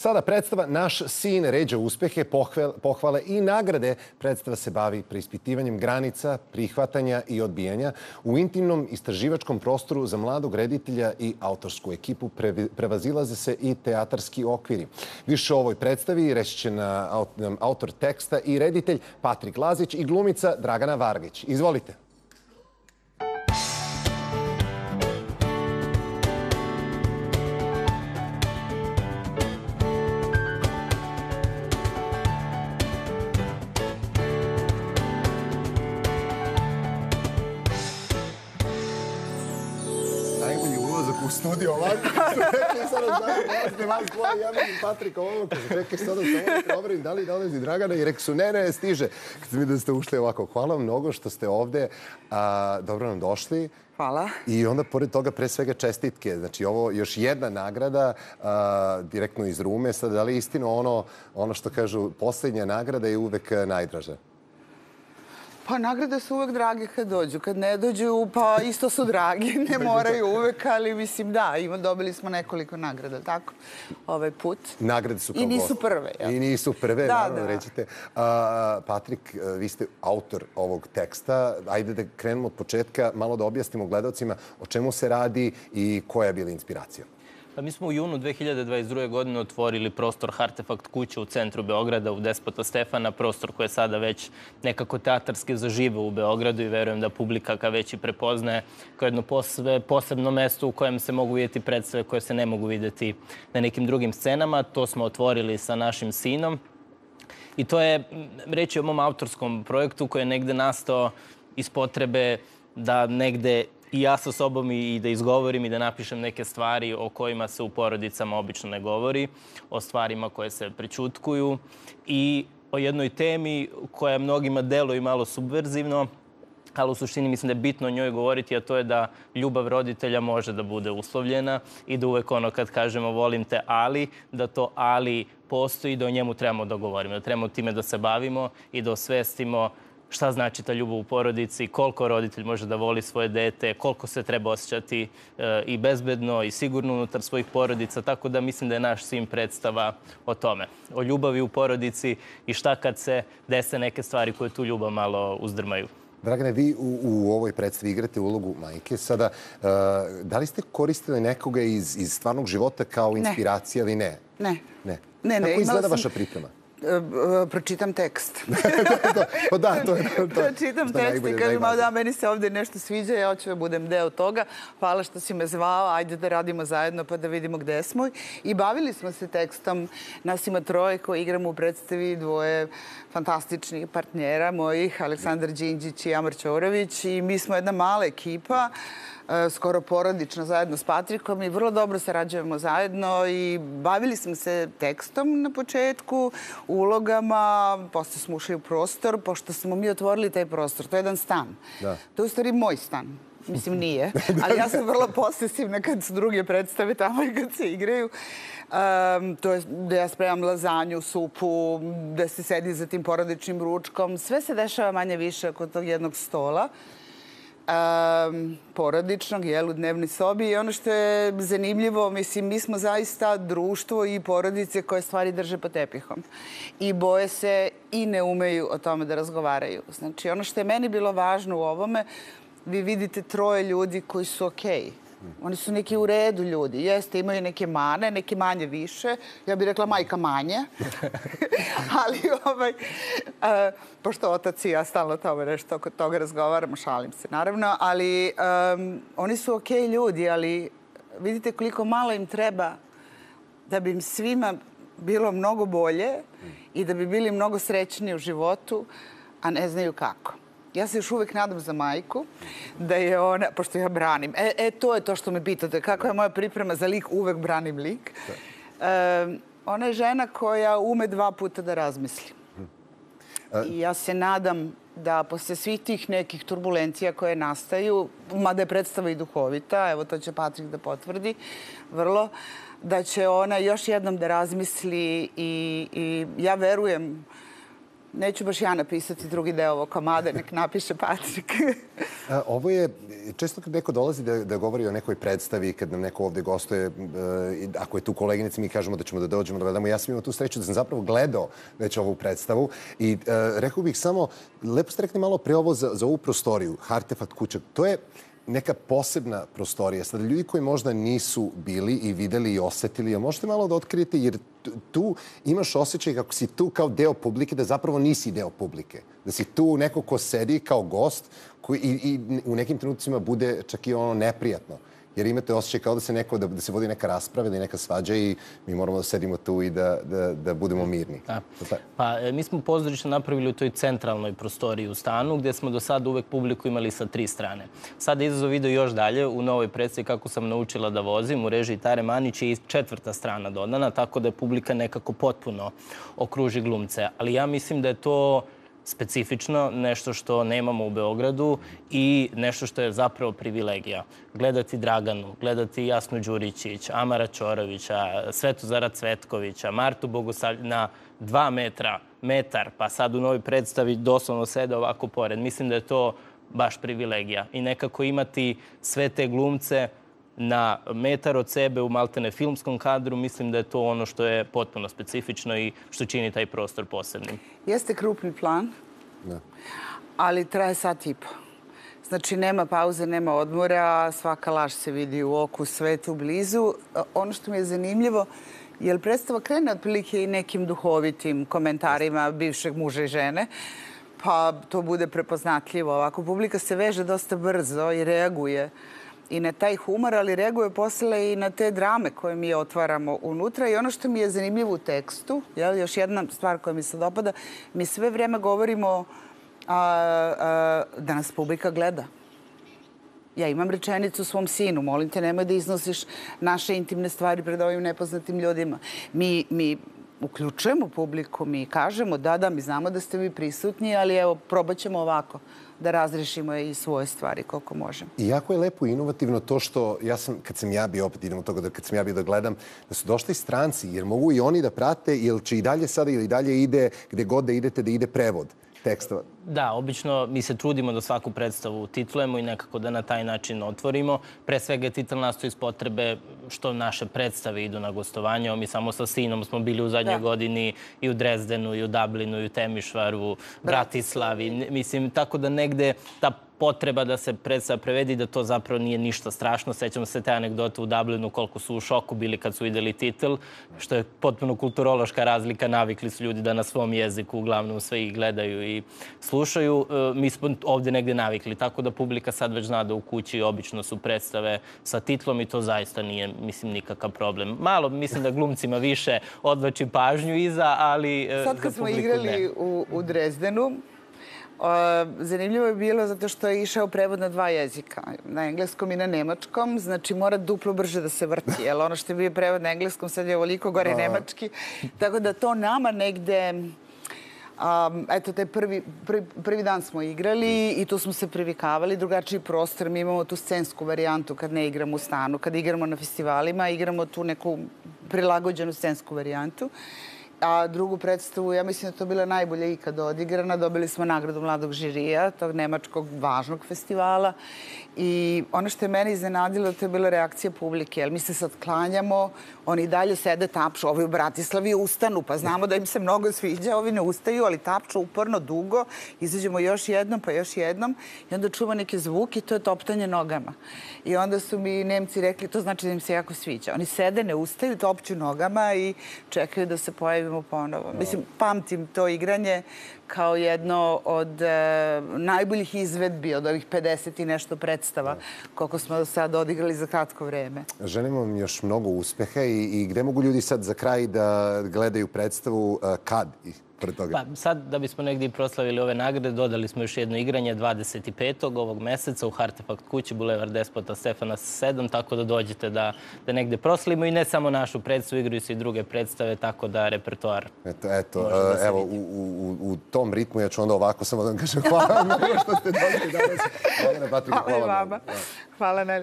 Sada predstava Naš sin ređa uspehe, pohvale i nagrade. Predstava se bavi preispitivanjem granica, prihvatanja i odbijanja u intimnom istraživačkom prostoru za mladog reditelja i autorsku ekipu pre, prevazilaze se i teatarski okviri. Više o ovoj predstavi reći će na, autor teksta i reditelj Patrik Lazić i glumica Dragana Vargić. Izvolite. u studiju ovako. Rekli sad da vas dvoje, ja vidim Patrika ovog. Rekli sad da samo da proverim da li dolazi Dragana i rekli su ne, ne, stiže. Kad mi vidio da ste ušli ovako, hvala vam mnogo što ste ovde. A, dobro nam došli. Hvala. I onda, pored toga, pre svega čestitke. Znači, ovo još jedna nagrada a, direktno iz Rume. Sad, da li istino ono, ono što kažu, posljednja nagrada je uvek najdraža? Pa nagrade su uvek drage kad dođu. Kad ne dođu, pa isto su drage. Ne da, da, da. moraju uvek, ali mislim da, ima, dobili smo nekoliko nagrada, tako? Ovaj put. Nagrade su kao I nisu prve. Ja. I nisu prve, da, naravno, da. rećete. A, Patrik, e, vi ste autor ovog teksta. Ajde da krenemo od početka, malo da objasnimo gledalcima o čemu se radi i koja je bila inspiracija. Pa mi smo u junu 2022. godine otvorili prostor Hartefakt kuće u centru Beograda u Despota Stefana, prostor koji je sada već nekako teatarski zaživao u Beogradu i verujem da publika ka već i prepoznaje kao jedno posve, posebno mesto u kojem se mogu vidjeti predstave koje se ne mogu vidjeti na nekim drugim scenama. To smo otvorili sa našim sinom. I to je reći o mom autorskom projektu koji je negde nastao iz potrebe da negde i ja sa sobom i, i da izgovorim i da napišem neke stvari o kojima se u porodicama obično ne govori, o stvarima koje se prećutkuju i o jednoj temi koja mnogima deluje malo subverzivno, ali u suštini mislim da je bitno o njoj govoriti, a to je da ljubav roditelja može da bude uslovljena i da uvek ono kad kažemo volim te ali, da to ali postoji, da o njemu trebamo da govorimo, da trebamo time da se bavimo i da osvestimo šta znači ta ljubav u porodici, koliko roditelj može da voli svoje dete, koliko se treba osjećati eh, i bezbedno i sigurno unutar svojih porodica, tako da mislim da je naš svim predstava o tome. O ljubavi u porodici i šta kad se dese neke stvari koje tu ljubav malo uzdrmaju. Dragane, vi u, u ovoj predstavi igrate ulogu majke. Sada, uh, da li ste koristili nekoga iz, iz stvarnog života kao inspiracija ne. ili ne? Ne. Ne. ne Kako ne, izgleda sam... vaša priprema? Eh, pročitam tekst. Da, da, pa da, to je to. Pročitam tekst i da kažem, da, meni se ovde nešto sviđa, ja ću da budem deo toga. Hvala što si me zvao, ajde da radimo zajedno pa da vidimo gde smo. I bavili smo se tekstom. Nas ima troje koji igramo u predstavi, dvoje fantastičnih partnjera mojih, Aleksandar Đinđić i Amar Ćorović. I mi smo jedna mala ekipa. E, skoro porodično zajedno s Patrikom i vrlo dobro sarađujemo zajedno i bavili smo se tekstom na početku, ulogama, posle smo ušli u prostor, pošto smo mi otvorili taj prostor. To je jedan stan. Da. To je u stvari moj stan. Mislim, nije. Da, da. Ali ja sam vrlo posesivna kad su druge predstave tamo i kad se igraju. Um, to je da ja spremam lazanju, supu, da se sedi za tim porodičnim ručkom. Sve se dešava manje više oko tog jednog stola. Uh, um, porodičnog, jel, u dnevnoj sobi. I ono što je zanimljivo, mislim, mi smo zaista društvo i porodice koje stvari drže pod tepihom. I boje se i ne umeju o tome da razgovaraju. Znači, ono što je meni bilo važno u ovome, vi vidite troje ljudi koji su okej. Okay Oni su neki u redu ljudi. Jeste, imaju neke mane, neke manje više. Ja bih rekla majka manje. Ali, ovaj, uh, pošto otac i ja stalno tome nešto oko toga razgovaramo, šalim se naravno, ali um, oni su okej okay ljudi, ali vidite koliko malo im treba da bi im svima bilo mnogo bolje i da bi bili mnogo srećni u životu, a ne znaju kako. Ja se još uvek nadam za majku, da je ona, pošto ja branim. E, e to je to što me pitate, kako je da. moja priprema za lik, uvek branim lik. E, ona je žena koja ume dva puta da razmisli. Hm. I e. ja se nadam da posle svih tih nekih turbulencija koje nastaju, mada je predstava i duhovita, evo to će Patrik da potvrdi, vrlo, da će ona još jednom da razmisli i, i ja verujem uh, Neću baš ja napisati drugi deo ovo komada, nek napiše Patrik. ovo je, često kad neko dolazi da, da govori o nekoj predstavi, kad nam neko ovde gostuje, e, ako je tu koleginica, mi kažemo da ćemo da dođemo da gledamo. Ja sam imao tu sreću da sam zapravo gledao već ovu predstavu i e, rekao bih samo, lepo ste rekli malo pre ovo za, za ovu prostoriju, Artefakt kuća. To je neka posebna prostorija. Sada, ljudi koji možda nisu bili i videli i osetili, a možete malo da otkrijete, jer tu imaš osjećaj kako si tu kao deo publike, da zapravo nisi deo publike. Da si tu neko ko sedi kao gost koji i, i u nekim trenucima bude čak i ono neprijatno jer imate osjećaj kao da se, neko, da, da se vodi neka rasprava ili neka svađa i mi moramo da sedimo tu i da, da, da budemo mirni. Da. Pa, e, mi smo pozorište napravili u toj centralnoj prostoriji u stanu, gde smo do sada uvek publiku imali sa tri strane. Sada izazov video još dalje u novoj predstavi kako sam naučila da vozim u režiji Tare Manić je i četvrta strana dodana, tako da je publika nekako potpuno okruži glumce. Ali ja mislim da je to specifično, nešto što nemamo u Beogradu i nešto što je zapravo privilegija. Gledati Draganu, gledati Jasnu Đurićić, Amara Ćorovića, Svetozara Cvetkovića, Martu Bogosavlju na dva metra, metar, pa sad u novoj predstavi doslovno sede ovako pored. Mislim da je to baš privilegija. I nekako imati sve te glumce na metar od sebe u maltene filmskom kadru, mislim da je to ono što je potpuno specifično i što čini taj prostor posebnim. Jeste krupni plan, da. ali traje sat i po. Znači, nema pauze, nema odmora, svaka laž se vidi u oku, sve tu blizu. E, ono što mi je zanimljivo, li predstava krene otprilike i nekim duhovitim komentarima bivšeg muža i žene, pa to bude prepoznatljivo. Ovako, publika se veže dosta brzo i reaguje i na taj humor, ali reaguje posle i na te drame koje mi otvaramo unutra. I ono što mi je zanimljivo u tekstu, jel, još jedna stvar koja mi se dopada, mi sve vreme govorimo a, a, da nas publika gleda. Ja imam rečenicu svom sinu, molim te, nemoj da iznosiš naše intimne stvari pred ovim nepoznatim ljudima. Mi, mi uključujemo publiku, mi kažemo da, da, mi znamo da ste vi prisutni, ali evo, probat ćemo ovako da razrešimo i svoje stvari koliko možemo. I jako je lepo i inovativno to što ja sam, kad sam ja bio, opet idem toga da kad sam ja bio da gledam, da su došli stranci, jer mogu i oni da prate, jer će i dalje sada ili dalje ide, gde god da idete, da ide prevod tekstova. Da, obično mi se trudimo da svaku predstavu titlujemo i nekako da na taj način otvorimo. Pre svega titl nastoji iz potrebe što naše predstave idu na gostovanje. Mi samo sa sinom smo bili u zadnjoj da. godini i u Drezdenu, i u Dublinu, i u Temišvaru, Bratislavi. Mislim, tako da negde ta potreba da se predstava prevedi, da to zapravo nije ništa strašno. Sećamo se te anegdote u Dublinu koliko su u šoku bili kad su videli titel, što je potpuno kulturološka razlika. Navikli su ljudi da na svom jeziku uglavnom sve ih gledaju i slušaju. E, mi smo ovde negde navikli, tako da publika sad već zna da u kući obično su predstave sa titlom i to zaista nije, mislim, nikakav problem. Malo, mislim da glumcima više odvači pažnju iza, ali... E, sad kad smo igrali u, u Drezdenu, Zanimljivo je bilo zato što je išao prevod na dva jezika, na engleskom i na nemačkom, znači mora duplo brže da se vrti, jer ono što je bio prevod na engleskom sad je ovoliko gore da. nemački, tako da to nama negde... Um, eto, taj prvi, prvi, prvi dan smo igrali i tu smo se privikavali. Drugačiji prostor, mi imamo tu scensku varijantu kad ne igramo u stanu, kad igramo na festivalima, igramo tu neku prilagođenu scensku varijantu. Uh, a drugu predstavu, ja mislim da to bila najbolja ikada odigrana. Dobili smo nagradu mladog žirija, tog nemačkog važnog festivala. I ono što je mene iznenadilo, to je bila reakcija publike. Jer mi se sad klanjamo, oni dalje sede, tapšu. Ovi u Bratislavi ustanu, pa znamo da im se mnogo sviđa, ovi ne ustaju, ali tapšu uporno, dugo. Izađemo još jednom, pa još jednom. I onda čuva neke zvuke, to je toptanje nogama. I onda su mi Nemci rekli, to znači da im se jako sviđa. Oni sede, ne ustaju, topću nogama i čekaju da se pojavi doživimo ponovo. Da. Mislim, pamtim to igranje kao jedno od e, najboljih izvedbi od ovih 50 i nešto predstava da. koliko smo do sada odigrali za kratko vreme. Želim vam još mnogo uspeha i, i gde mogu ljudi sad za kraj da gledaju predstavu e, kad pre toga? Pa sad, da bismo negdje proslavili ove nagrade, dodali smo još jedno igranje 25. ovog meseca u Hartefakt kući, Bulevar Despota Stefana 7, tako da dođete da, da negdje proslavimo i ne samo našu predstavu, igraju se i druge predstave, tako da repertoar Eto, eto, da evo, u, u, u, u tom ritmu ja ću onda ovako samo da vam kažem hvala vam što ste došli danas. Hvala, Patrika, hvala, hvala, da. hvala.